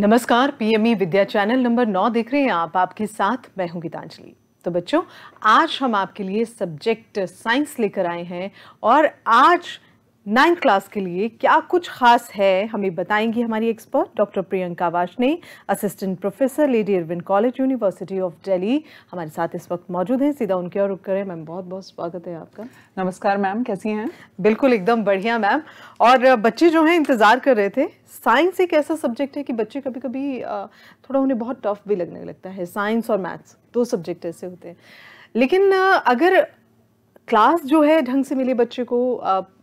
नमस्कार PME e Vidya channel number नौ देख रहे हैं आप आपके साथ मैं हूं गीतांजलि तो बच्चों आज हम आपके लिए सब्जेक्ट साइंस लेकर आए हैं और आज नाइन्थ क्लास के लिए क्या कुछ खास है हमें बताएंगी हमारी expert doctor Priyanka Washne assistant professor lady Irwin college university of Delhi हमारे साथ इस वक्त मौजूद हैं सीधा उनके और रुक करें मैम बहुत बहुत स्वागत है आपका नमस्कार मैम कैसी हैं बिल्कुल एकदम बढ़िया मैम और बच्चे जो हैं इंतज़ार कर रहे थे साइंस एक ऐसा सब्जेक्ट है कि बच्चे कभी कभी थोड़ा उन्हें बहुत टफ भी लगने लगता है साइंस और मैथ्स दो सब्जेक्ट ऐसे होते हैं लेकिन अगर क्लास जो है ढंग से मिले बच्चे को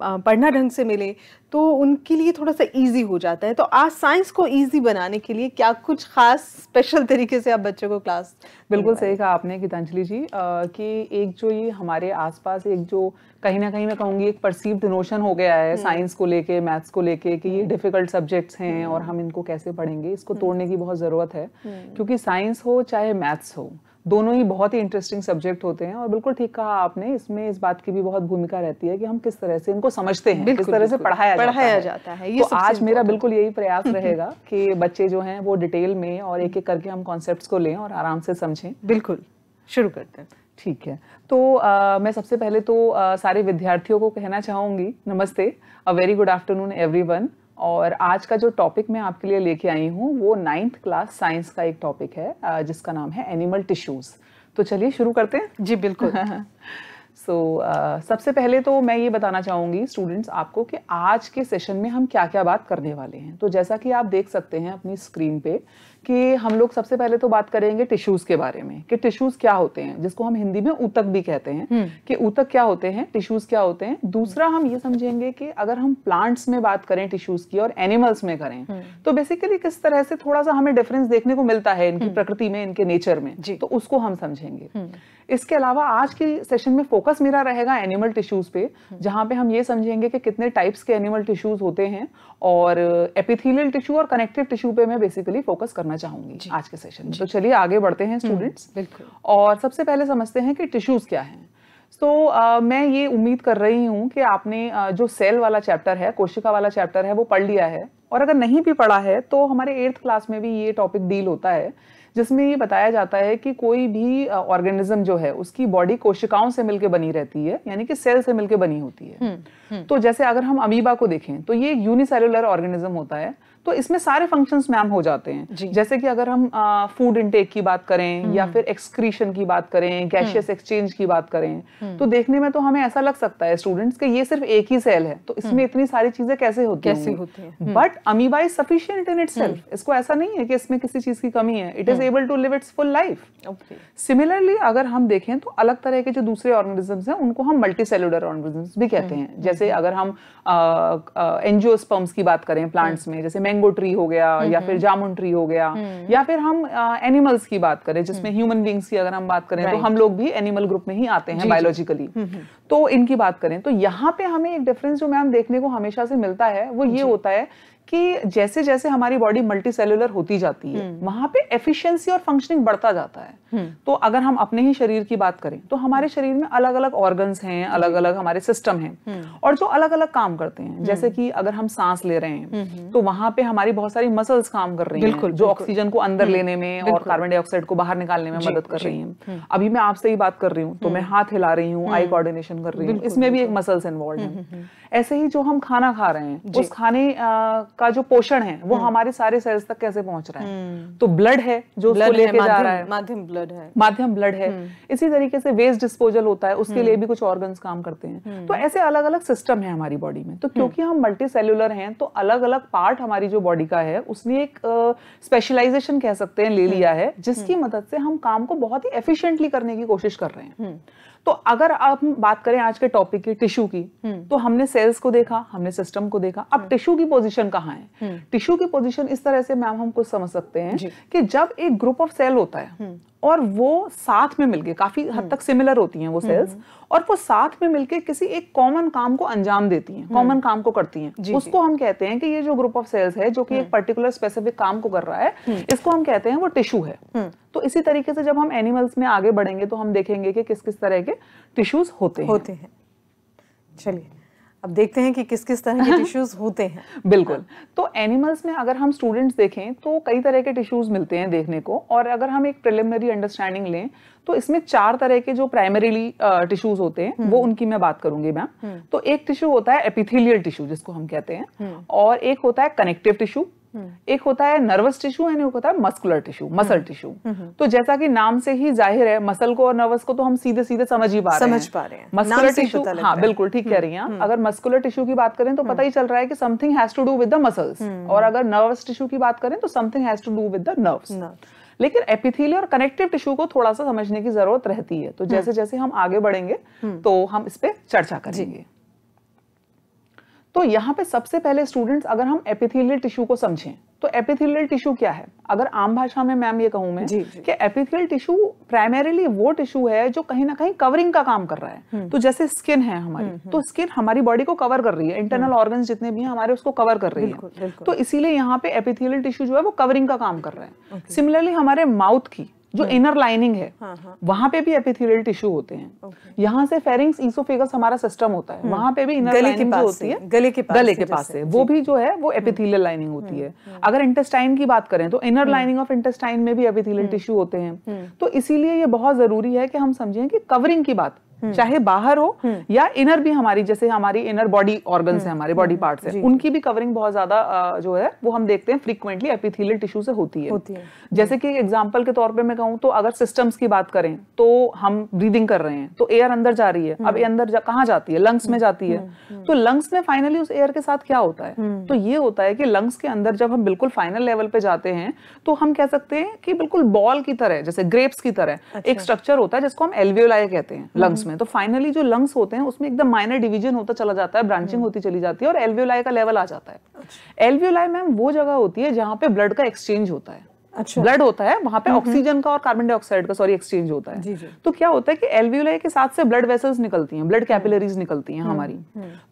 पढ़ना ढंग से मिले तो उनके लिए थोड़ा सा इजी हो जाता है तो आज साइंस को इजी बनाने के लिए क्या कुछ खास स्पेशल तरीके से आप बच्चों को क्लास बिल्कुल सही कहा आपने गीतांजलि जी कि एक जो ये हमारे आसपास एक जो कहीं ना कहीं मैं कहूँगी एक परसीव्ड नोशन हो गया है साइंस हम्म। को लेके मैथ्स को लेके कि ये डिफिकल्ट हम्म। सब्जेक्ट्स हैं हम्म। और हम इनको कैसे पढ़ेंगे इसको तोड़ने की बहुत ज़रूरत है क्योंकि साइंस हो चाहे मैथ्स हो दोनों ही बहुत ही इंटरेस्टिंग सब्जेक्ट होते हैं और बिल्कुल ठीक कहा आपने इसमें इस बात की भी बहुत भूमिका रहती है कि हम किस तरह से इनको समझते हैं किस तरह से पढ़ाया पढ़ाया जाता, जाता है, तो आज मेरा बिल्कुल यही प्रयास रहेगा कि बच्चे जो हैं वो डिटेल में और एक एक करके हम कॉन्सेप्ट को लें और आराम से समझें बिल्कुल शुरू करते हैं ठीक है तो आ, मैं सबसे पहले तो आ, सारे विद्यार्थियों को कहना चाहूंगी नमस्ते a very good afternoon every और आज का जो टॉपिक मैं आपके लिए लेके आई हूँ वो नाइन्थ क्लास साइंस का एक टॉपिक है जिसका नाम है एनिमल टिश्यूज़ तो चलिए शुरू करते हैं जी बिल्कुल सो so, uh, सबसे पहले तो मैं ये बताना चाहूँगी स्टूडेंट्स आपको कि आज के सेशन में हम क्या क्या बात करने वाले हैं तो जैसा कि आप देख सकते हैं अपनी स्क्रीन पे कि हम लोग सबसे पहले तो बात करेंगे टिश्यूज़ के बारे में कि टिश्यूज़ क्या होते हैं जिसको हम हिंदी में ऊतक भी कहते हैं हम्म। कि ऊतक क्या होते हैं टिश्यूज़ क्या होते हैं दूसरा हम ये समझेंगे कि अगर हम प्लांट्स में बात करें टिश्यूज़ की और एनिमल्स में करें हम्म। तो बेसिकली किस तरह से थोड़ा सा हमें डिफरेंस देखने को मिलता है इनकी हम्म। प्रकृति में इनके नेचर में तो उसको हम समझेंगे इसके अलावा आज के सेशन में फोकस मेरा रहेगा एनिमल टिश्यूज़ पे हम्म। जहाँ पे हम ये समझेंगे कि कितने टाइप्स के एनिमल टिश्यूज़ होते हैं और एपिथेलियल टिश्यू और कनेक्टिव टिश्यू पे मैं बेसिकली फोकस करना चाहूंगी आज के सेशन में तो चलिए आगे बढ़ते हैं स्टूडेंट्स हम्म, और सबसे पहले समझते हैं कि टिश्यूज़ क्या है तो so, uh, मैं ये उम्मीद कर रही हूँ कि आपने uh, जो सेल वाला चैप्टर है कोशिका वाला चैप्टर है वो पढ़ लिया है और अगर नहीं भी पढ़ा है तो हमारे एट्थ क्लास में भी ये टॉपिक डील होता है जिसमें ये बताया जाता है कि कोई भी ऑर्गेनिज्म जो है उसकी बॉडी कोशिकाओं से मिलकर बनी रहती है यानी कि सेल से मिलकर बनी होती है हुँ, हम्म, हुँ. हम्म। तो जैसे अगर हम अमीबा को देखें तो ये यूनिसेलुलर ऑर्गेनिज्म होता है तो इसमें सारे फंक्शन मैम हो जाते हैं जैसे कि अगर हम फूड इनटेक की बात करें हम्म। या फिर एक्सक्रीशन की बात करें कैशियस एक्सचेंज हम्म। की बात करें हम्म। तो देखने में तो हमें ऐसा लग सकता है स्टूडेंट्स के ये सिर्फ एक ही सेल है तो इसमें इतनी सारी चीजें कैसे होती कैसे होती है but amoeba is sufficient in itself इसको ऐसा नहीं है कि इसमें किसी चीज की कमी है it is able to live its full life similarly अगर हम देखें तो अलग तरह के जो दूसरे ऑर्गेनिजम्स हैं उनको हम मल्टी सेलुलर ऑर्गेनिजम्स भी कहते हैं जैसे अगर हम एनजियोस्पर्म्स की बात करें प्लांट्स में जैसे मैंगो ट्री हो गया या फिर जामुन ट्री हो गया हम्म। या फिर हम एनिमल्स की बात करें जिसमें ह्यूमन बींग्स की अगर हम बात करें तो हम लोग भी एनिमल ग्रुप में ही आते हैं बायोलॉजिकली तो इनकी बात करें तो यहाँ पे हमें एक डिफरेंस जो मैम देखने को हमेशा से मिलता है वो ये होता है कि जैसे जैसे हमारी बॉडी मल्टी सेलुलर होती जाती है हम्म। वहां पे एफिशिएंसी और फंक्शनिंग बढ़ता जाता है हम्म। तो अगर हम अपने ही शरीर की बात करें तो हमारे शरीर में अलग अलग ऑर्गन्स हैं हम्म। अलग अलग हमारे सिस्टम हैं और जो अलग अलग काम करते हैं जैसे कि अगर हम सांस ले रहे हैं तो वहां पे हमारी बहुत सारी मसल्स काम कर रही हैं जो ऑक्सीजन को अंदर लेने में और कार्बन डाइऑक्साइड को बाहर निकालने में मदद कर रही है अभी मैं आपसे ही बात कर रही हूँ तो मैं हाथ हिला रही हूँ आई कोऑर्डिनेशन कर रही हूँ इसमें भी एक मसल्स इन्वॉल्व है ऐसे ही जो हम खाना खा रहे हैं उस खाने का जो पोषण है वो हम्म। हमारे सारे सेल्स तक कैसे पहुंच रहा है हम्म। तो ब्लड है जो उसको लेके जा रहा है माध्यम ब्लड है माध्यम ब्लड है हम्म। इसी तरीके से वेस्ट डिस्पोजल होता है उसके लिए भी कुछ ऑर्गन काम करते हैं तो ऐसे अलग अलग सिस्टम है हमारी बॉडी में तो क्योंकि हम मल्टी सेल्यूलर है तो अलग अलग पार्ट हमारी जो बॉडी का है उसने एक स्पेशलाइजेशन कह सकते हैं ले लिया है जिसकी मदद से हम काम को बहुत ही एफिशिएंटली करने की कोशिश कर रहे हैं तो अगर आप बात करें आज के टॉपिक की टिश्यू की तो हमने सेल्स को देखा हमने सिस्टम को देखा अब टिश्यू की पोजिशन कहाँ कहाँ है हम्म। टिश्यू की पोजीशन इस तरह से मैम हम कुछ समझ सकते हैं कि जब एक ग्रुप ऑफ सेल होता है हम्म। और वो साथ में मिलके काफी हद हम्म। तक सिमिलर होती हैं वो सेल्स और वो साथ में मिलके किसी एक कॉमन काम को अंजाम देती हैं कॉमन काम को करती हैं उसको हम कहते हैं कि ये जो ग्रुप ऑफ सेल्स है जो कि एक पर्टिकुलर स्पेसिफिक काम को कर रहा है इसको हम कहते हैं वो टिश्यू है तो इसी तरीके से जब हम एनिमल्स में आगे बढ़ेंगे तो हम देखेंगे कि किस किस तरह के टिश्यूज होते होते हैं चलिए अब देखते हैं कि किस किस तरह के टिश्यूज होते हैं बिल्कुल तो एनिमल्स में अगर हम स्टूडेंट्स देखें तो कई तरह के टिश्यूज मिलते हैं देखने को और अगर हम एक प्रिलिमिनरी अंडरस्टैंडिंग लें तो इसमें चार तरह के जो प्राइमरीली टिश्यूज होते हैं वो हम्म। उनकी मैं बात करूंगी मैम हम्म। तो एक टिश्यू होता है एपिथेलियल टिश्यू जिसको हम कहते हैं हम्म। और एक होता है कनेक्टिव टिश्यू हम्म। एक होता है नर्वस टिश्यू एंड एक होता है मस्कुलर टिश्यू मसल टिश्यू तो जैसा कि नाम से ही जाहिर है मसल को और नर्वस को तो हम सीधे सीधे समझ ही पा रहे समझ पा रहे हैं मस्कुलर टिश्यू हाँ बिल्कुल ठीक कह हम्म, रही हैं हम्म। अगर मस्कुलर टिश्यू की बात करें तो पता ही चल रहा है कि something has to do with the muscles और अगर नर्वस टिश्यू की बात करें तो something has to do with the nerves लेकिन एपिथेलियल और कनेक्टिव टिश्यू को थोड़ा सा समझने की जरूरत रहती है तो जैसे जैसे हम आगे बढ़ेंगे तो हम इस पर चर्चा करेंगे तो यहाँ पे सबसे पहले स्टूडेंट्स अगर हम एपिथेलियल टिश्यू को समझें तो एपिथेलियल टिश्यू क्या है अगर आम भाषा में मैम ये कहूँ मैं जी, जी. कि एपिथेलियल टिश्यू प्राइमरीली वो टिश्यू है जो कहीं ना कहीं कवरिंग का काम कर रहा है हुँ. हम्म। तो जैसे स्किन है हमारी हुँ. हम्म, तो स्किन हम्म। हमारी बॉडी को कवर कर रही है इंटरनल ऑर्गन जितने भी हैं हमारे उसको कवर कर रही है तो इसीलिए यहाँ पे एपिथेलियल टिश्यू जो है वो कवरिंग का काम कर रहा है सिमिलरली हमारे माउथ की जो इनर हम्म। लाइनिंग है हाँ, हाँ। वहां पे भी एपिथेलियल टिश्यू होते हैं यहाँ से फेरिंग्स ईसोफेगस हमारा सिस्टम होता है हम्म। वहां पे भी इनर लाइनिंग जो होती है गले के पास गले के पास से वो भी जो है वो एपिथेलियल हम्म। लाइनिंग होती है अगर इंटेस्टाइन की बात करें तो इनर लाइनिंग ऑफ इंटेस्टाइन में भी एपिथेलियल टिश्यू होते हैं तो इसीलिए ये बहुत जरूरी है कि हम समझें कि कवरिंग की बात हम्म। चाहे बाहर हो हम्म। या इनर भी हमारी जैसे हमारी इनर बॉडी ऑर्गन है हमारे बॉडी पार्ट है उनकी भी कवरिंग बहुत ज्यादा जो है वो हम देखते हैं फ्रीक्वेंटली एपिथेलियल टिश्यू से होती है, होती है। जैसे कि एग्जाम्पल के तौर पर मैं कहूँ तो अगर सिस्टम्स की बात करें तो हम ब्रीदिंग कर रहे हैं तो एयर अंदर जा रही है अब हम्म। अंदर जा, कहाँ जाती है लंग्स में जाती है तो लंग्स में फाइनली उस एयर के साथ क्या होता है तो ये होता है कि लंग्स के अंदर जब हम बिल्कुल फाइनल लेवल पे जाते हैं तो हम कह सकते हैं कि बिल्कुल बॉल की तरह जैसे ग्रेप्स की तरह एक स्ट्रक्चर अच्छा। होता है जिसको हम एलवियोलाय कहते हैं लंग्स में तो फाइनली जो लंग्स होते हैं उसमें एकदम माइनर डिवीजन होता चला जाता है ब्रांचिंग हम्म। होती चली जाती है और एलवीओलाई का लेवल आ जाता है एलवीओलाई अच्छा। मैम वो जगह होती है जहाँ पे ब्लड का एक्सचेंज होता है अच्छा ब्लड होता है वहां पे ऑक्सीजन हम्म, हम्म। का और कार्बन डाइऑक्साइड का सॉरी एक्सचेंज होता है जी जी। तो क्या होता है कि एलवीलाई के साथ से ब्लड वेसल्स निकलती हैं ब्लड कैपिलरीज निकलती हैं हमारी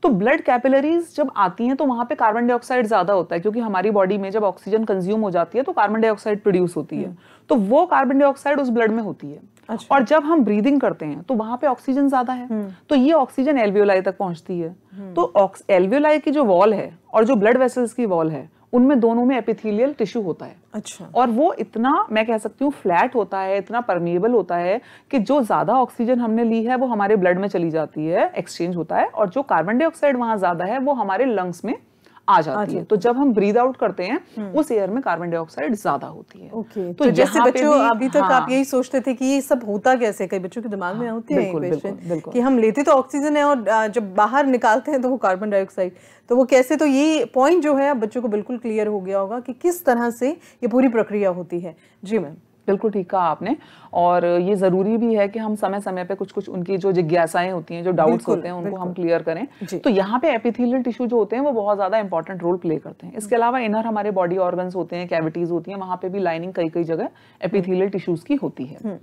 तो ब्लड कैपिलरीज जब आती हैं तो वहां पे कार्बन डाइऑक्साइड ज्यादा होता है क्योंकि हमारी बॉडी में जब ऑक्सीजन कंज्यूम हो जाती है तो कार्बन डाइऑक्साइड प्रोड्यूस होती है तो वो कार्बन डाइऑक्साइड उस ब्लड में होती है अच्छा। और जब हम ब्रीदिंग करते हैं तो वहां पे ऑक्सीजन ज्यादा है हम्म। तो ये ऑक्सीजन एल्वियोलाई तक पहुंचती है हम्म। तो एल्वियोलाई की जो वॉल है और जो ब्लड वेसल्स की वॉल है उनमें दोनों में एपिथेलियल टिश्यू होता है अच्छा और वो इतना मैं कह सकती हूँ फ्लैट होता है इतना परमिबल होता है कि जो ज्यादा ऑक्सीजन हमने ली है वो हमारे ब्लड में चली जाती है एक्सचेंज होता है और जो कार्बन डाइऑक्साइड वहां ज्यादा है वो हमारे लंग्स में आ जाती है तो जब हम ब्रीद आउट करते हैं हम्म। उस एयर में कार्बन डाइऑक्साइड ज्यादा होती है ओके तो, तो जैसे बच्चों अभी तक हाँ। आप यही सोचते थे कि ये सब होता कैसे कई बच्चों के दिमाग में होती हाँ, है कि हम लेते तो ऑक्सीजन है और जब बाहर निकालते हैं तो वो कार्बन डाइऑक्साइड तो वो कैसे तो ये पॉइंट जो है बच्चों को बिल्कुल क्लियर हो गया होगा कि किस तरह से ये पूरी प्रक्रिया होती है जी मैम बिल्कुल ठीक कहा आपने और ये ज़रूरी भी है कि हम समय समय पे कुछ कुछ उनकी जो जिज्ञासाएं होती हैं जो डाउट्स होते हैं उनको हम क्लियर करें तो यहाँ पे एपिथेलियल टिश्यू जो होते हैं वो बहुत ज़्यादा इंपॉर्टेंट रोल प्ले करते हैं इसके अलावा इनर हमारे बॉडी ऑर्गन्स होते हैं कैविटीज़ होती है वहाँ पे भी लाइनिंग कई कई जगह एपिथेलियल हम्म। टिश्यूज़ की होती है हम्म।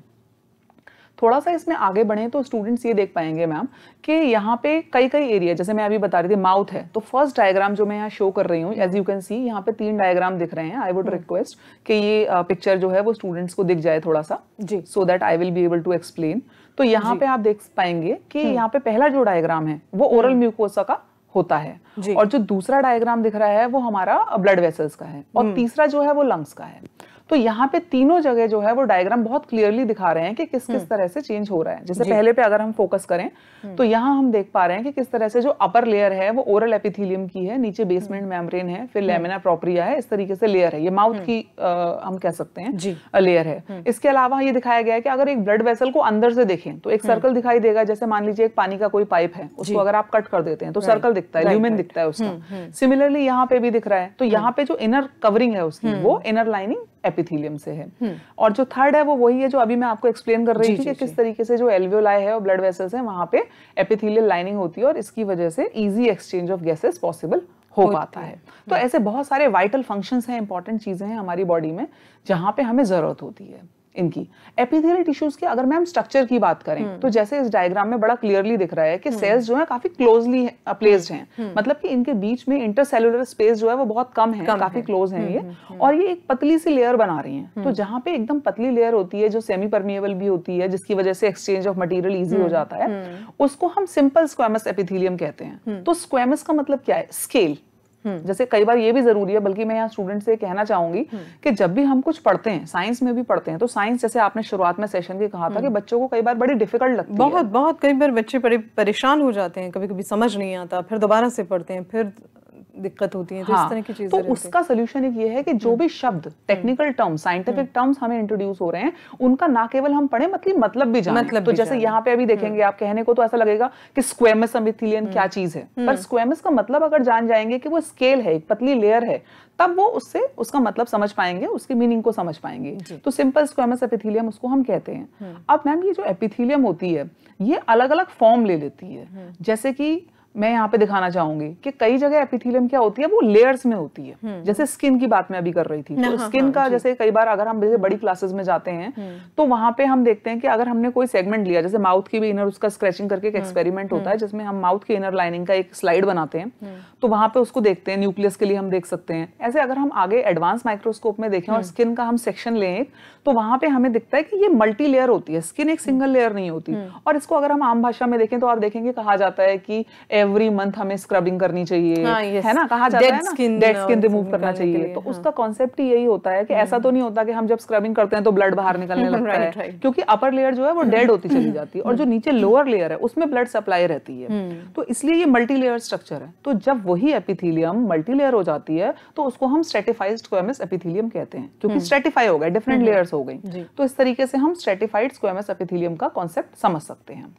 थोड़ा सा इसमें आगे बढ़े तो स्टूडेंट्स ये देख पाएंगे मैम कि यहाँ पे कई कई एरिया जैसे मैं अभी बता रही थी माउथ है तो फर्स्ट डायग्राम जो मैं यहाँ शो कर रही हूँ एज यू कैन सी यहाँ पे तीन डायग्राम दिख रहे हैं आई वुड रिक्वेस्ट कि ये पिक्चर जो है वो स्टूडेंट्स को दिख जाए थोड़ा सा जी so that I will be able to explain तो यहाँ पे आप देख पाएंगे कि हम्म। यहाँ पे पहला जो डायग्राम है वो ओरल म्यूकोसा हम्म। का होता है और जो दूसरा डायग्राम दिख रहा है वो हमारा ब्लड वेसल्स का है और हम्म। तीसरा जो है वो लंग्स का है तो यहाँ पे तीनों जगह जो है वो डायग्राम बहुत क्लियरली दिखा रहे हैं कि किस किस हम्म। तरह से चेंज हो रहा है जैसे पहले पे अगर हम फोकस करें हम्म। तो यहाँ हम देख पा रहे हैं कि किस तरह से जो अपर लेयर है वो ओरल एपिथीलियम की है नीचे बेसमेंट मेम्ब्रेन हम्म। है फिर लेमिना प्रोप्रिया है इस तरीके से लेयर है ये माउथ की हम कह सकते हैं लेयर है इसके अलावा ये दिखाया गया है कि अगर एक ब्लड वेसल को अंदर से देखें तो एक सर्कल दिखाई देगा जैसे मान लीजिए एक पानी का कोई पाइप है उसको अगर आप कट कर देते हैं तो सर्कल दिखता है ल्यूमेन दिखता है उसका सिमिलरली यहाँ पे भी दिख रहा है तो यहाँ पे जो इनर कवरिंग है उसकी वो इनर लाइनिंग एपिथीलियम से है हम्म। और जो थर्ड है वो वही है जो अभी मैं आपको एक्सप्लेन कर रही थी कि किस तरीके से जो एल्वियोलाई है और ब्लड वेसल्स है वहां पे एपिथीलियल लाइनिंग होती है और इसकी वजह से easy exchange of gases possible हो पाता है हम्म। तो ऐसे बहुत सारे वाइटल फंक्शंस हैं इंपॉर्टेंट चीज़ें हैं हमारी बॉडी में जहां पे हमें ज़रूरत होती है इनकी एपिथेलियल टिश्यूज की अगर हम स्ट्रक्चर की बात करें हम्म। तो जैसे इस डायग्राम में बड़ा क्लियरली दिख रहा है कि सेल्स हम्म। जो है काफी क्लोजली प्लेस्ड हैं हम्म। मतलब कि इनके बीच में इंटरसेलुलर स्पेस जो है वो बहुत कम है कम काफी क्लोज है ये और ये एक पतली सी लेयर बना रही है तो जहां पे एकदम पतली लेयर होती है जो सेमी परमिएबल भी होती है जिसकी वजह से एक्सचेंज ऑफ मटीरियल ईजी हो जाता है उसको हम सिंपल स्क्वेमस एपिथिलियम कहते हैं तो स्क्वेमस का मतलब क्या है स्केल हम्म। जैसे कई बार ये भी जरूरी है बल्कि मैं यहाँ स्टूडेंट से कहना चाहूंगी हम्म। कि जब भी हम कुछ पढ़ते हैं साइंस में भी पढ़ते हैं तो साइंस जैसे आपने शुरुआत में सेशन भी कहा था कि हम्म। बच्चों को कई बार बड़ी डिफिकल्ट लगती बहुत, है बहुत बहुत कई बार बच्चे बड़े परेशान हो जाते हैं कभी कभी समझ नहीं आता फिर दोबारा से पढ़ते हैं फिर दिक्कत होती है तो हाँ, इस तरह की चीजें तो उसका सोल्यूशन एक ये है कि जो हम्म। भी शब्द टेक्निकल टर्म साइंटिफिक टर्म्स हमें इंट्रोड्यूस हो रहे हैं उनका ना केवल हम पढ़े मतलब मतलब भी जाने मतलब तो जैसे यहाँ पे अभी हम्म। देखेंगे आप कहने को तो ऐसा लगेगा कि स्क्वेमस हम्म। अमिथिलियन क्या चीज है पर स्क्वेमस का मतलब अगर जान जाएंगे कि वो स्केल है एक पतली लेयर है तब वो उससे उसका मतलब समझ पाएंगे उसकी मीनिंग को समझ पाएंगे तो सिंपल स्क्वेमस एपिथिलियम उसको हम कहते हैं अब मैम ये जो एपिथिलियम होती है ये अलग अलग फॉर्म ले लेती है जैसे कि मैं यहाँ पे दिखाना चाहूंगी कि कई जगह एपिथीलियम क्या होती है वो लेयर्स में होती है हम्म। जैसे स्किन की बात मैं अभी कर रही थी तो स्किन हाँ, हाँ, हाँ, का जैसे कई बार अगर हम जैसे बड़ी क्लासेस में जाते हैं हम्म। तो वहां पे हम देखते हैं कि अगर हमने कोई सेगमेंट लिया जैसे माउथ की भी इनर उसका स्क्रेचिंग करके एक एक्सपेरिमेंट हम्म, होता है जिसमें हम माउथ की इनर लाइनिंग का एक स्लाइड बनाते हैं तो वहां पे उसको देखते हैं न्यूक्लियस के लिए हम देख सकते हैं ऐसे अगर हम आगे एडवांस माइक्रोस्कोप में देखें और स्किन का हम सेक्शन लें तो वहां पे हमें दिखता है कि ये मल्टी लेयर होती है स्किन एक सिंगल लेयर नहीं होती और इसको अगर हम आम भाषा में देखें तो आप देखेंगे कहा जाता है कि एवरी मंथ हमें स्क्रबिंग करनी चाहिए हाँ, है ना कहा जाता है ना डेड स्किन रिमूव करना चाहिए तो उसका कॉन्सेप्ट हाँ। यही होता है कि ऐसा हम्म। तो नहीं होता कि हम जब स्क्रबिंग करते हैं तो ब्लड बाहर निकलने लगता है क्योंकि अपर लेयर जो है वो डेड होती चली जाती है और जो नीचे लोअर हम्म। लेयर है उसमें ब्लड सप्लाई रहती है हम्म। तो इसलिए ये मल्टी लेयर स्ट्रक्चर है तो जब वही एपिथीलियम मल्टी लेयर हो जाती है तो उसको हम स्ट्रेटिफाइड स्क्वेमस एपिथीलियम कहते हैं क्योंकि स्ट्रेटिफाई हो गए डिफरेंट लेयर्स हो गई तो इस तरीके से हम स्ट्रेटिफाइड स्क्वेमस एपिथीलियम का कॉन्सेप्ट समझ सकते हैं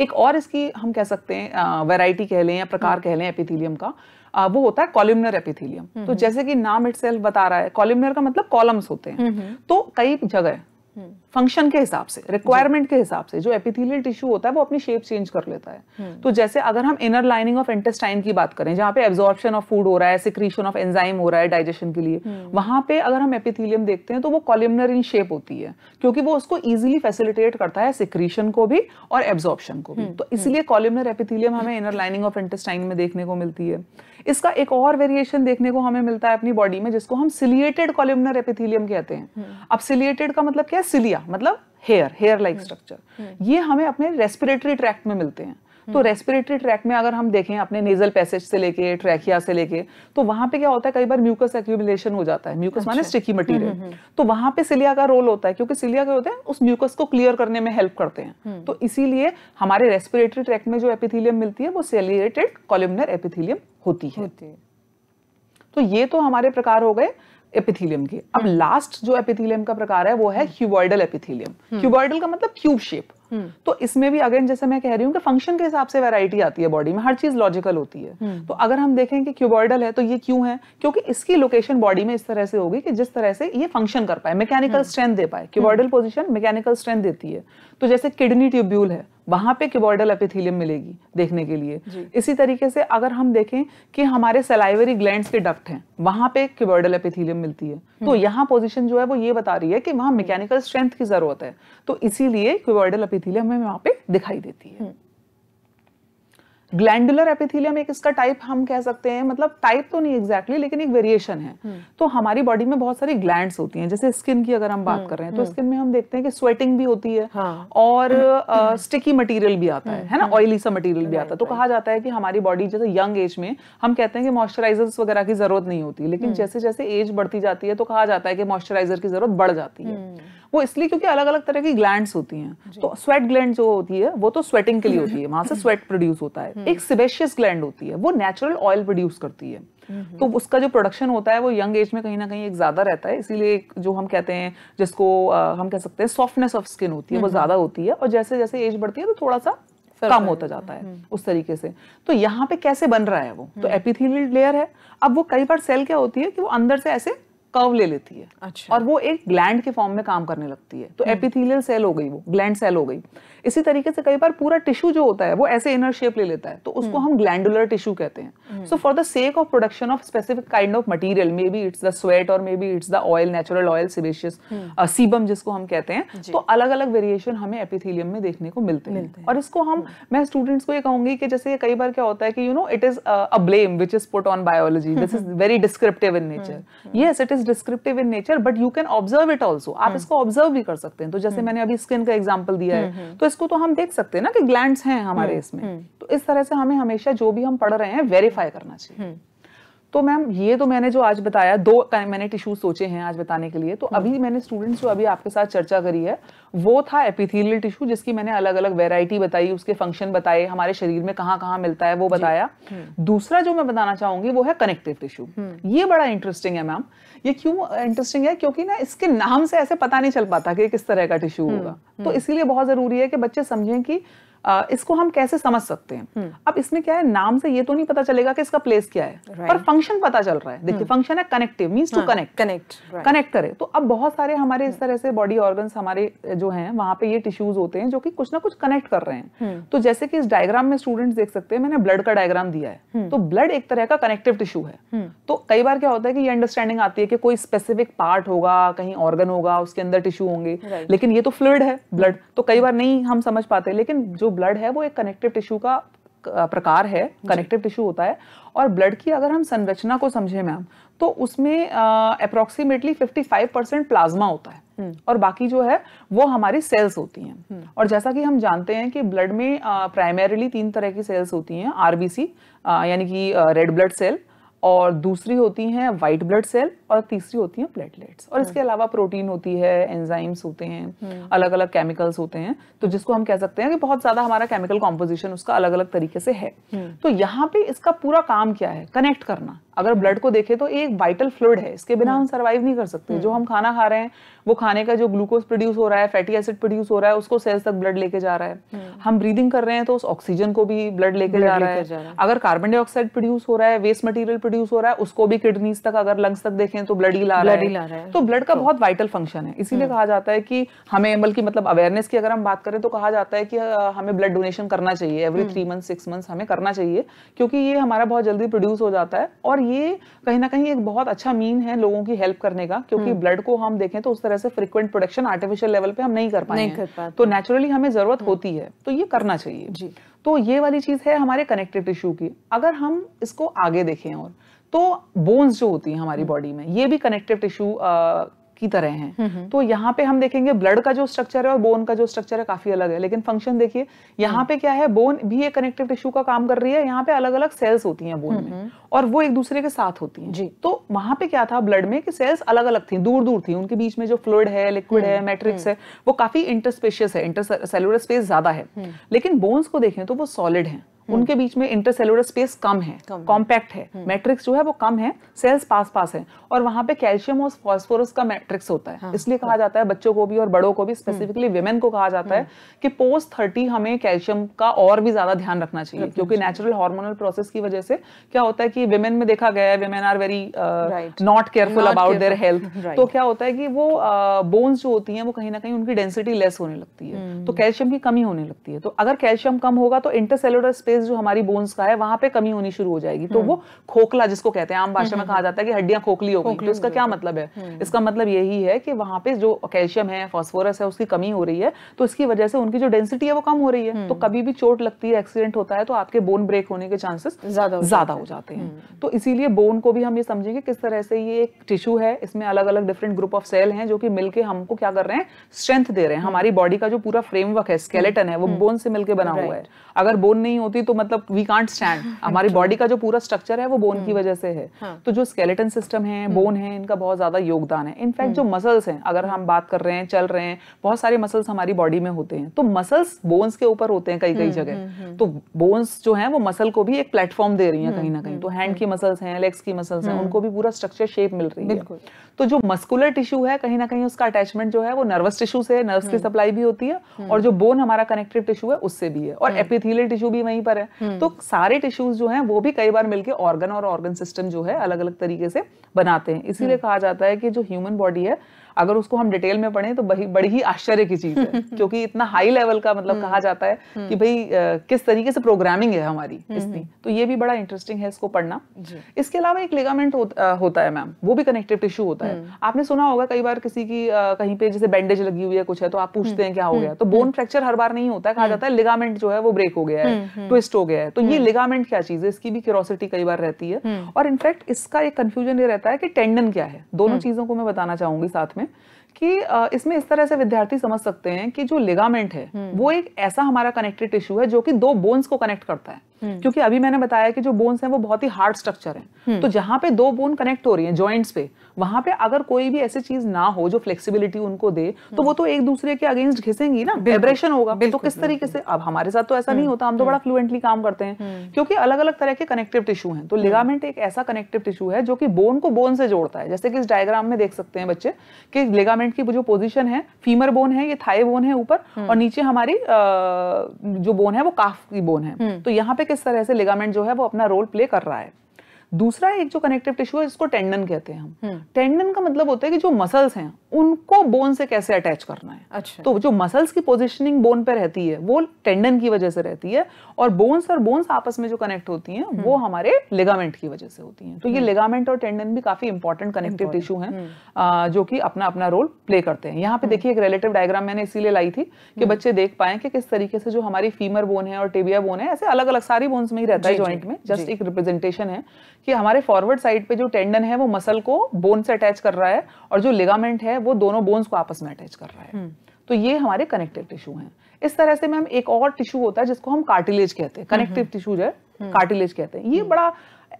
एक और इसकी हम कह सकते हैं वैरायटी कह लें या प्रकार हम्म। कह लें एपिथीलियम का आ, वो होता है कॉलिमनर एपिथीलियम तो हम्म। जैसे कि नाम इट बता रहा है कॉलिमनर का मतलब कॉलम्स होते हैं हम्म, तो कई जगह फंक्शन के हिसाब से रिक्वायरमेंट के हिसाब से जो एपिथेलियल टिश्यू होता है वो अपनी शेप चेंज कर लेता है हम्म। तो जैसे अगर हम इनर लाइनिंग ऑफ इंटेस्टाइन की बात करें जहां पे एब्जॉर्प्शन ऑफ फूड हो रहा है सिक्रीशन ऑफ एंजाइम हो रहा है डाइजेशन के लिए हम्म। वहां पे अगर हम एपिथेलियम देखते हैं तो वो कॉलिमनर इन शेप होती है क्योंकि वो उसको ईजिली फैसिलिटेट करता है सिक्रीशन को भी और एब्जॉर्प्शन को भी हम्म, तो इसलिए कॉलिमनर एपिथीलियम हमें इनर लाइनिंग ऑफ इंटेस्टाइन में देखने को मिलती है इसका एक और वेरिएशन देखने को हमें मिलता है अपनी बॉडी में जिसको हम सिलिएटेड कॉलमनर एपिथीलियम कहते हैं हम्म। अब सिलिएटेड का मतलब क्या है सिलिया मतलब हेयर हेयर लाइक स्ट्रक्चर ये हमें अपने रेस्पिरेटरी ट्रैक्ट में मिलते हैं तो रेस्पिरेटरी हम्म। ट्रैक में अगर हम देखें अपने नेजल पैसेज से लेके ट्रैकिया से लेके तो वहां पे क्या होता है कई बार म्यूकस एक्यूमुलेशन हो जाता है म्यूकस अच्छा। माने स्टिकी मटेरियल तो वहां पे सिलिया का रोल होता है क्योंकि सिलिया क्या होते हैं उस म्यूकस को क्लियर करने में हेल्प करते हैं हम्म। तो इसीलिए हमारे रेस्पिरेटरी ट्रैक में जो एपिथीलियम मिलती है वो सेलिएटेड कॉलमनर एपिथीलियम होती है होती है तो ये तो हमारे प्रकार हो गए एपिथीलियम के अब लास्ट हम्म। जो एपिथीलियम का प्रकार है वो है क्यूबॉइडल हम्म। एपिथीलियम क्यूबॉइडल हम्म। का मतलब क्यूब शेप हम्म। तो इसमें भी अगेन जैसे मैं कह रही हूँ कि फंक्शन के हिसाब से वैरायटी आती है बॉडी में हर चीज लॉजिकल होती है हम्म। तो अगर हम देखें कि क्यूबॉइडल है तो ये क्यों है क्योंकि इसकी लोकेशन बॉडी में इस तरह से होगी कि जिस तरह से ये फंक्शन कर पाए मैकेनिकल हम्म। स्ट्रेंथ दे पाए क्यूबॉइडल पोजिशन मैकेनिकल स्ट्रेंथ देती है तो जैसे किडनी ट्यूब्यूल है वहां पे क्यूबॉइडल एपिथीलियम मिलेगी देखने के लिए इसी तरीके से अगर हम देखें कि हमारे सेलाइवरी ग्लैंड के डक्ट हैं वहां पे क्यूबॉइडल एपिथीलियम मिलती है तो यहाँ पोजीशन जो है वो ये बता रही है कि वहां मैकेनिकल स्ट्रेंथ की जरूरत है तो इसीलिए क्यूबॉइडल एपिथीलियम एपिथीलियम हमें वहां पे दिखाई देती है हम्म। ग्लैंडुलर एपिथीलियम एक इसका टाइप हम कह सकते हैं मतलब टाइप तो नहीं एग्जैक्टली exactly, लेकिन एक वेरिएशन है हम्म। तो हमारी बॉडी में बहुत सारी ग्लैंड्स होती हैं जैसे स्किन की अगर हम बात हम्म, कर रहे हैं तो स्किन में हम देखते हैं कि स्वेटिंग भी होती है हाँ. और स्टिकी मटेरियल भी आता है है ना ऑयली सा मटेरियल भी आता है तो कहा जाता है कि हमारी बॉडी जैसे यंग एज में हम कहते हैं कि मॉइस्चराइजर वगैरह की जरूरत नहीं होती लेकिन जैसे जैसे एज बढ़ती जाती है तो कहा जाता है कि मॉइस्चराइजर की जरूरत बढ़ जाती है वो इसलिए क्योंकि अलग अलग तरह की ग्लैंड होती हैं तो स्वेट ग्लैंड जो होती है वो तो स्वेटिंग के लिए होती है वहां से स्वेट प्रोड्यूस होता है हम्म। एक सिबेशियस ग्लैंड होती है वो नेचुरल ऑयल प्रोड्यूस करती है हम्म। तो उसका जो प्रोडक्शन होता है वो यंग एज में कहीं ना कहीं एक ज्यादा रहता है इसीलिए जो हम कहते हैं जिसको हम कह सकते हैं सॉफ्टनेस ऑफ स्किन होती है वो हम्म। ज्यादा होती है और जैसे जैसे एज बढ़ती है तो थोड़ा सा कम होता जाता है उस तरीके से तो यहाँ पे कैसे बन रहा है वो तो एपिथेलियल लेयर है अब वो कई बार सेल क्या होती है कि वो अंदर से ऐसे कर्व ले लेती है अच्छा। और वो एक ग्लैंड के फॉर्म में काम करने लगती है तो एपिथेलियल हम्म। सेल हो गई वो ग्लैंड सेल हो गई इसी तरीके से कई बार पूरा टिश्यू जो होता है वो ऐसे इनर शेप ले लेता है तो उसको हम्म। हम ग्लैंडुलर टिश्यू कहते हैं so for the sake of production of specific kind of material may be it's the sweat और may be it's the oil natural oil sebaceous sebum जिसको हम कहते हैं तो अलग अलग वेरिएशन हमें एपिथीलियम में देखने को मिलते हैं और इसको हम हम्म। मैं स्टूडेंट्स को ये कहूंगी कि जैसे कई बार क्या होता है कि you know it is a blame which is put on biology this is very descriptive in nature yes it is is descriptive in nature but you can observe it also आप hmm. इसको observe भी कर सकते हैं तो जैसे hmm. मैंने अभी स्किन का एग्जाम्पल दिया है hmm, तो इसको तो हम देख सकते हैं ना कि ग्लैंड हैं हमारे इसमें तो इस तरह से हमें हमेशा जो भी हम पढ़ रहे हैं वेरीफाई करना चाहिए तो मैम ये तो मैंने जो आज बताया दो मैंने टिश्यूज सोचे हैं आज बताने के लिए तो अभी मैंने स्टूडेंट्स जो अभी आपके साथ चर्चा करी है वो था एपिथेलियल टिश्यू जिसकी मैंने अलग अलग वेराइटी बताई उसके फंक्शन बताए हमारे शरीर में कहाँ कहाँ मिलता है वो बताया दूसरा जो मैं बताना चाहूंगी वो है कनेक्टिव टिश्यू ये बड़ा इंटरेस्टिंग है मैम ये क्यों इंटरेस्टिंग है क्योंकि ना इसके नाम से ऐसे पता नहीं चल पाता कि किस तरह का टिश्यू हम्म, होगा तो हम्म। इसीलिए बहुत ज़रूरी है कि बच्चे समझें कि इसको हम कैसे समझ सकते हैं हम्म। अब इसमें क्या है नाम से ये तो नहीं पता चलेगा कि इसका प्लेस क्या है पर फंक्शन पता चल रहा है देखिए फंक्शन हम्म। है connective means to connect connect connect करे तो अब बहुत सारे हमारे इस हम्म। तरह से बॉडी ऑर्गन हमारे जो है वहां पे ये टिश्यूज होते हैं जो कि कुछ ना कुछ कनेक्ट कर रहे हैं तो जैसे कि इस डायग्राम में स्टूडेंट देख सकते हैं मैंने ब्लड का डायग्राम दिया है तो ब्लड एक तरह का कनेक्टिव टिश्यू है तो कई बार क्या होता है कि ये अंडरस्टैंडिंग आती है कि कोई स्पेसिफिक पार्ट होगा कहीं ऑर्गन होगा उसके अंदर टिश्यू होंगे लेकिन ये तो फ्लूड है ब्लड तो कई बार नहीं हम समझ पाते लेकिन जो ब्लड है वो एक कनेक्टिव टिश्यू का प्रकार है कनेक्टिव टिश्यू होता है और ब्लड की अगर हम संरचना को समझे मैम तो उसमें approximately fifty five percent plasma होता है हम्म। और बाकी जो है वो हमारी सेल्स होती हैं हम्म। और जैसा कि हम जानते हैं कि ब्लड में प्राइमरीली तीन तरह की सेल्स होती हैं आरबीसी यानी कि रेड ब्लड सेल और दूसरी होती हैं वाइट ब्लड सेल और तीसरी होती हैं प्लेटलेट्स और इसके हम्म। अलावा प्रोटीन होती है एंजाइम्स होते हैं अलग अलग केमिकल्स होते हैं तो जिसको हम कह सकते हैं कि बहुत ज़्यादा हमारा केमिकल कॉम्पोजिशन उसका अलग अलग तरीके से है हम्म। तो यहाँ पे इसका पूरा काम क्या है कनेक्ट करना अगर ब्लड को देखें तो एक वाइटल फ्लूड है इसके बिना हम सर्वाइव हम्म। नहीं कर सकते जो हम्म। हम खाना खा रहे हैं वो खाने का जो ग्लूकोज प्रोड्यूस हो रहा है फैटी एसिड प्रोड्यूस हो रहा है उसको सेल्स तक ब्लड लेके जा रहा है हम्म। हम ब्रीदिंग कर रहे हैं तो उस ऑक्सीजन को भी ब्लड लेके जा रहा है अगर कार्बन डाइऑक्साइड प्रोड्यूस हो रहा है वेस्ट मटेरियल प्रोड्यूस हो रहा है उसको भी किडनीज तक अगर लंग्स तक देखें तो ब्लड ही ला रहा है तो ब्लड का तो बहुत वाइटल फंक्शन है इसीलिए कहा जाता है कि हमें बल्कि मतलब अवेयरनेस की अगर हम बात करें तो कहा जाता है कि हमें ब्लड डोनेशन करना चाहिए every three month six month हमें करना चाहिए क्योंकि ये हमारा बहुत जल्दी प्रोड्यूस हो जाता है और ये कहीं ना कहीं एक बहुत अच्छा मीन है लोगों की हेल्प करने का क्योंकि ब्लड हम्म। को हम देखें तो उस तरह से फ्रिक्वेंट प्रोडक्शन आर्टिफिशियल लेवल पे हम नहीं कर पाए तो नेचुरली हमें जरूरत हम्म। होती है तो ये करना चाहिए जी तो ये वाली चीज है हमारे कनेक्टिव टिश्यू की अगर हम इसको आगे देखें और तो बोन्स जो होती है हमारी बॉडी हम्म। में ये भी कनेक्टिव टिश्यू की तरह हैं हम्म, हम्म। तो यहाँ पे हम देखेंगे ब्लड का जो स्ट्रक्चर है और बोन का जो स्ट्रक्चर है काफी अलग है लेकिन फंक्शन देखिए यहाँ हाँ। पे क्या है बोन भी एक कनेक्टिव टिश्यू का काम कर रही है यहाँ पे अलग अलग सेल्स होती हैं बोन हम्म, में और वो एक दूसरे के साथ होती हैं जी तो वहां पे क्या था ब्लड में कि सेल्स अलग अलग थी दूर दूर थी उनके बीच में जो फ्लूड है लिक्विड है मैट्रिक्स है वो काफी इंटरस्पेशियस है इंटर सेलुलर स्पेस ज्यादा है लेकिन बोन्स को देखें तो वो सॉलिड है हम्म। उनके बीच में इंटरसेलुलर स्पेस कम है कॉम्पैक्ट है मैट्रिक्स हम्म। जो है वो कम है सेल्स पास पास है और वहां पे कैल्शियम और फॉस्फोरस का मैट्रिक्स होता है हाँ, इसलिए हाँ। कहा जाता है बच्चों को भी और बड़ों को भी स्पेसिफिकली हम्म। विमेन को कहा जाता है कि पोस्ट थर्टी हमें कैल्शियम का और भी ज्यादा ध्यान रखना चाहिए क्योंकि नेचुरल हार्मोनल प्रोसेस की वजह से क्या होता है कि विमेन में देखा गया है women are very not careful about their health तो क्या होता है कि वो बोन्स uh, जो होती है वो कहीं ना कहीं उनकी डेंसिटी लेस होने लगती है तो कैल्शियम की कमी होने लगती है तो अगर कैल्शियम कम होगा तो इंटरसेलुलर स्पेस साइज जो हमारी बोन्स का है वहां पे कमी होनी शुरू हो जाएगी तो वो हम्म। खोखला जिसको कहते हैं आम भाषा में हम्म। कहा जाता है कि हड्डियां खोखली हो गई तो इसका क्या मतलब है हम्म। इसका मतलब यही है कि वहां पे जो कैल्शियम है फॉस्फोरस है उसकी कमी हो रही है तो इसकी वजह से उनकी जो डेंसिटी है वो कम हो रही है तो कभी भी चोट लगती है एक्सीडेंट होता है तो आपके बोन ब्रेक होने के चांसेस ज्यादा हो जाते हैं तो इसीलिए बोन को भी हम ये समझेंगे किस तरह से ये एक टिश्यू है इसमें अलग अलग डिफरेंट ग्रुप ऑफ सेल है जो कि मिलकर हमको क्या कर रहे हैं स्ट्रेंथ दे रहे हैं हमारी बॉडी का जो पूरा फ्रेमवर्क है स्केलेटन है वो बोन से मिलकर बना हुआ है अगर बोन नहीं होती होती तो मतलब वी कांट स्टैंड हमारी बॉडी का जो पूरा स्ट्रक्चर है वो बोन hmm. की वजह से है हाँ. तो जो स्केलेटन सिस्टम है बोन hmm. है इनका बहुत ज्यादा योगदान है इनफैक्ट जो मसल्स hmm. हैं अगर हम बात कर रहे हैं चल रहे हैं बहुत सारे मसल्स हमारी बॉडी में होते हैं तो मसल्स बोन्स के ऊपर होते हैं कई कई जगह तो बोन्स जो है वो मसल को भी एक प्लेटफॉर्म दे रही है कहीं ना कहीं तो हैंड की मसल्स हैं लेग्स की मसल्स हैं उनको भी पूरा स्ट्रक्चर शेप मिल रही है तो जो मस्कुलर टिश्यू है कहीं ना कहीं उसका अटैचमेंट जो है वो नर्वस टिश्यू से नर्व की सप्लाई भी होती है और जो बोन हमारा कनेक्टिव टिश्यू है उससे भी है और एपिथीलियल टिश्यू भी वहीं पर पर है हम्म। तो सारे टिश्यूज जो हैं वो भी कई बार मिलके ऑर्गन और ऑर्गन सिस्टम जो है अलग अलग तरीके से बनाते हैं इसीलिए हम्म। कहा जाता है कि जो ह्यूमन बॉडी है अगर उसको हम डिटेल में पढ़ें तो बड़ी ही आश्चर्य की चीज है क्योंकि इतना हाई लेवल का मतलब हम्म, कहा जाता है हम्म। कि भाई किस तरीके से प्रोग्रामिंग है हमारी हम्म, इसकी तो ये भी बड़ा इंटरेस्टिंग है इसको पढ़ना इसके अलावा एक लिगामेंट होता है मैम वो भी कनेक्टिव टिश्यू होता है आपने सुना होगा कई बार किसी की कहीं पे जैसे बैंडेज लगी हुई है कुछ है तो आप पूछते हैं क्या हो गया तो बोन फ्रैक्चर हर बार नहीं होता है कहा जाता है लिगामेंट जो है वो ब्रेक हो गया है ट्विस्ट हो गया है तो ये लिगामेंट क्या चीज है इसकी भी क्यूरोसिटी कई बार रहती है और इनफैक्ट इसका एक कंफ्यूजन ये रहता है कि टेंडन क्या है दोनों चीजों को मैं बताना चाहूंगी साथ में में कि इसमें इस तरह से विद्यार्थी समझ सकते हैं कि जो लिगामेंट है हम्म। वो एक ऐसा हमारा कनेक्टेड टिश्यू है जो कि दो बोन्स को कनेक्ट करता है हम्म। क्योंकि अभी मैंने बताया कि जो बोन्स हैं वो बहुत ही हार्ड स्ट्रक्चर है तो जहां पे दो बोन कनेक्ट हो रही है जॉइंट्स पे वहां पे अगर कोई भी ऐसी चीज ना हो जो फ्लेक्सिबिलिटी उनको दे तो वो तो एक दूसरे के अगेंस्ट घिसेंगी ना वाइब्रेशन होगा तो किस तरीके से अब हमारे साथ तो ऐसा नहीं हम्म, होता हम तो हम्म। बड़ा फ्लुएंटली काम करते हैं हम्म। क्योंकि अलग अलग तरह के कनेक्टिव टिश्यू हैं तो लिगामेंट एक ऐसा कनेक्टिव टिश्यू है जो कि बोन को बोन से जोड़ता है जैसे कि इस डायग्राम में देख सकते हैं बच्चे कि लिगामेंट की जो पोजिशन है फीमर बोन है ये थाई बोन है ऊपर और नीचे हमारी जो बोन है वो काफ की बोन है तो यहाँ पे किस तरह से लिगामेंट जो है वो अपना रोल प्ले कर रहा है दूसरा एक जो कनेक्टिव टिश्यू है इसको टेंडन कहते हैं हम टेंडन हम्म। का मतलब होता है कि जो मसल्स हैं उनको बोन से कैसे अटैच करना है अच्छा। तो जो मसल्स की पोजीशनिंग बोन पे रहती है वो टेंडन की वजह से रहती है और बोन्स और बोन्स आपस में जो कनेक्ट होती हैं वो हम्म। हमारे लेगामेंट की वजह से होती हैं तो ये लेगामेंट हम्म। और टेंडन भी काफी इंपॉर्टेंट कनेक्टिव टिश्यू हैं जो कि अपना अपना रोल प्ले करते हैं यहाँ पे देखिए एक रिलेटिव डायग्राम मैंने इसीलिए लाई थी कि बच्चे देख पाए कि किस तरीके से जो हमारी फीमर बोन है और टेबिया बोन है ऐसे अलग अलग सारी बोन्स में ही रहता है ज्वाइंट में जस्ट एक रिप्रेजेंटेशन है कि हमारे फॉरवर्ड साइड पे जो टेंडन है वो मसल को बोन से अटैच कर रहा है और जो लिगामेंट है वो दोनों बोन्स को आपस में अटैच कर रहा है हम्म। तो ये हमारे कनेक्टिव टिश्यू हैं इस तरह से मैम एक और टिश्यू होता है जिसको हम कार्टिलेज कहते हैं कनेक्टिव हम्म, टिश्यू हम्म। जो है कार्टिलेज कहते हैं ये बड़ा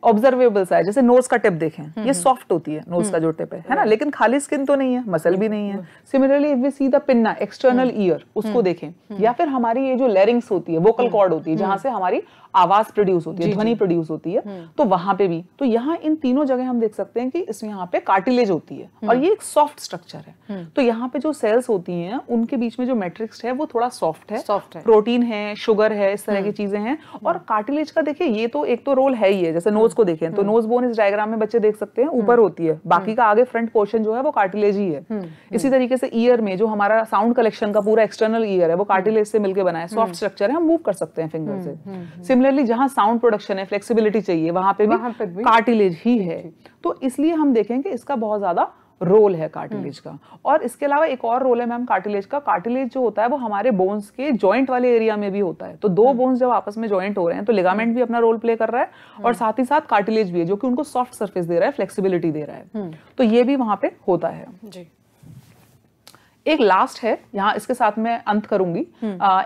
ऑब्जर्वेबल सा है जैसे नोज का टिप देखें ये सॉफ्ट होती है नोज का जो टिप है है ना लेकिन खाली स्किन तो नहीं है मसल भी नहीं है similarly if we see the pinna external ear उसको देखें या फिर हमारी ये जो लेरिंग्स होती है वोकल कॉर्ड होती है जहां से हमारी आवाज प्रोड्यूस होती है ध्वनि प्रोड्यूस होती है हम्म। तो वहां पे भी तो यहाँ इन तीनों जगह हम देख सकते हैं कि इसमें यहाँ पे कार्टिलेज होती है और हम्म। ये एक सॉफ्ट स्ट्रक्चर है हम्म। तो यहाँ पे जो सेल्स होती हैं उनके बीच में जो मैट्रिक्स है वो थोड़ा सॉफ्ट है सॉफ्ट है प्रोटीन है शुगर है इस तरह की चीजें हैं और कार्टिलेज का देखिए ये तो एक तो रोल है ही है जैसे नोज को देखें तो नोज बोन इस डायग्राम में बच्चे देख सकते हैं ऊपर होती है बाकी का आगे फ्रंट पोर्शन जो है वो कार्टिलेज ही है इसी तरीके से ईयर में जो हमारा साउंड कलेक्शन का पूरा एक्सटर्नल ईयर है वो कार्टिलेज से मिलकर बना है सॉफ्ट स्ट्रक्चर है हम मूव कर सकते हैं फिंगर से सिमिलरली जहां साउंड प्रोडक्शन है फ्लेक्सिबिलिटी चाहिए वहां पे भी, भी कार्टिलेज ही है तो इसलिए हम देखेंगे इसका बहुत ज़्यादा रोल है कार्टिलेज हम्म। का और इसके अलावा एक और रोल है मैम कार्टिलेज का कार्टिलेज जो होता है वो हमारे बोन्स के जॉइंट वाले एरिया में भी होता है तो दो बोन्स हम्म। जब आपस में जॉइंट हो रहे हैं तो लिगामेंट भी अपना रोल प्ले कर रहा है और हम्म। साथ ही साथ कार्टिलेज भी है जो कि उनको सॉफ्ट सर्फेस दे रहा है फ्लेक्सीबिलिटी दे रहा है तो ये भी वहां पे होता है जी एक लास्ट है यहाँ इसके साथ मैं अंत करूंगी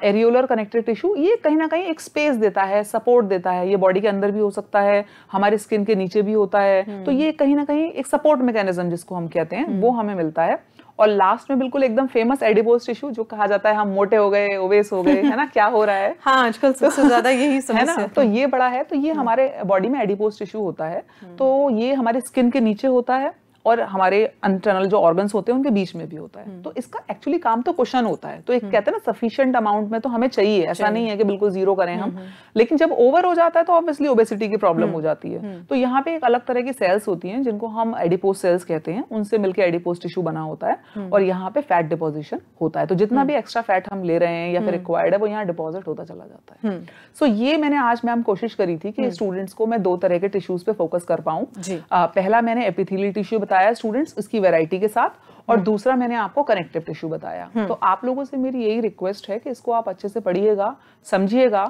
एरियोलर कनेक्टेड टिश्यू ये कहीं ना कहीं एक स्पेस देता है सपोर्ट देता है ये बॉडी के अंदर भी हो सकता है हमारे स्किन के नीचे भी होता है हम्म। तो ये कहीं ना कहीं एक सपोर्ट मैकेनिज्म जिसको हम कहते हैं वो हम्म। हमें मिलता है और लास्ट में बिल्कुल एकदम फेमस एडिपोज टिश्यू जो कहा जाता है हम मोटे हो गए ओवेस हो गए है ना क्या हो रहा है हाँ आजकल सबसे ज्यादा यही है ना तो ये बड़ा है तो ये हम्म। हमारे बॉडी में एडिपोज टिश्यू होता है तो ये हमारे स्किन के नीचे होता है और हमारे इंटरनल जो ऑर्गन्स होते हैं उनके बीच में भी होता है हम्म। तो इसका एक्चुअली काम तो क्वेश्चन होता है तो एक हम्म। कहते हैं ना सफिशियंट अमाउंट में तो हमें चाहिए ऐसा नहीं है कि बिल्कुल जीरो करें हम हम्म, लेकिन जब ओवर हो जाता है तो ऑब्वियसली ओबेसिटी की प्रॉब्लम हो जाती है तो यहाँ पे एक अलग तरह की सेल्स होती है जिनको हम एडिपोज सेल्स कहते हैं उनसे मिलकर एडिपोज टिश्यू बना होता है और यहाँ पे फैट डिपोजिशन होता है तो जितना भी एक्स्ट्रा फैट हम ले रहे हैं या फिर रिक्वायर्ड है वो यहाँ डिपोजिट होता चला जाता है सो ये मैंने आज मैम कोशिश करी थी कि स्टूडेंट्स को मैं दो तरह के टिश्यूज पे फोकस कर पाऊँ पहला मैंने एपिथिली टिश्यू बताया स्टूडेंट्स उसकी वेराइटी के साथ और हम्म। दूसरा मैंने आपको कनेक्टिव टिश्यू बताया हम्म। तो आप लोगों से मेरी यही रिक्वेस्ट है कि इसको आप अच्छे से पढ़िएगा समझिएगा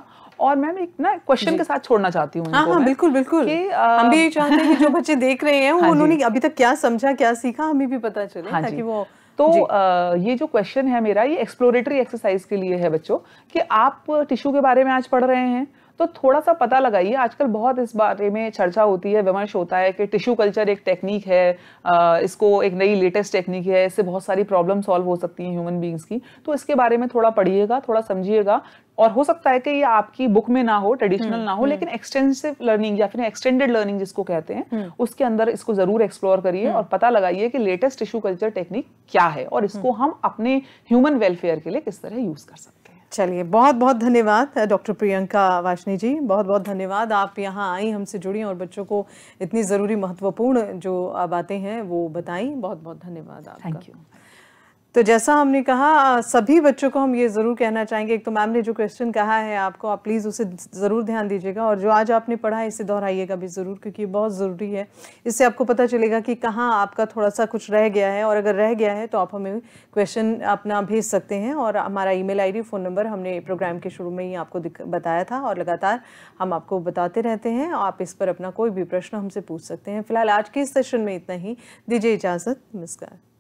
और मैम एक ना क्वेश्चन के साथ छोड़ना चाहती हूँ हाँ, हाँ, बिल्कुल बिल्कुल कि, आ... हम भी ये चाहते हैं कि जो बच्चे देख रहे हैं हाँ उन्होंने अभी तक क्या समझा क्या सीखा हमें भी पता चले हाँ ताकि वो तो आ, ये जो क्वेश्चन है मेरा ये एक्सप्लोरेटरी एक्सरसाइज के लिए है बच्चों कि आप टिश्यू के बारे में आज पढ़ रहे हैं तो थोड़ा सा पता लगाइए आजकल बहुत इस बारे में चर्चा होती है विमर्श होता है कि टिश्यू कल्चर एक टेक्निक है इसको एक नई लेटेस्ट टेक्निक है इससे बहुत सारी प्रॉब्लम सॉल्व हो सकती हैं ह्यूमन बींग्स की तो इसके बारे में थोड़ा पढ़िएगा थोड़ा समझिएगा और हो सकता है कि ये आपकी बुक में ना हो ट्रेडिशनल हम्म, ना हो हम्म। लेकिन एक्सटेंसिव लर्निंग या फिर एक्सटेंडेड लर्निंग जिसको कहते हैं हम्म। उसके अंदर इसको जरूर एक्सप्लोर करिए और पता लगाइए कि लेटेस्ट टिश्यू कल्चर टेक्निक क्या है और इसको हम अपने ह्यूमन वेलफेयर के लिए किस तरह यूज कर सकते हैं चलिए बहुत बहुत धन्यवाद डॉक्टर प्रियंका वाशनी जी बहुत बहुत धन्यवाद आप यहाँ आई हमसे जुड़ी और बच्चों को इतनी ज़रूरी महत्वपूर्ण जो बातें हैं वो बताई बहुत बहुत धन्यवाद थैंक यू तो जैसा हमने कहा सभी बच्चों को हम ये ज़रूर कहना चाहेंगे एक तो मैम ने जो क्वेश्चन कहा है आपको आप प्लीज़ उसे ज़रूर ध्यान दीजिएगा और जो आज आपने पढ़ा है इसे दोहराइएगा भी ज़रूर क्योंकि ये बहुत ज़रूरी है इससे आपको पता चलेगा कि कहाँ आपका थोड़ा सा कुछ रह गया है और अगर रह गया है तो आप हमें क्वेश्चन अपना भेज सकते हैं और हमारा ई मेल फ़ोन नंबर हमने प्रोग्राम के शुरू में ही आपको बताया था और लगातार हम आपको बताते रहते हैं आप इस पर अपना कोई भी प्रश्न हमसे पूछ सकते हैं फिलहाल आज के इस सेशन में इतना ही दीजिए इजाज़त नमस्कार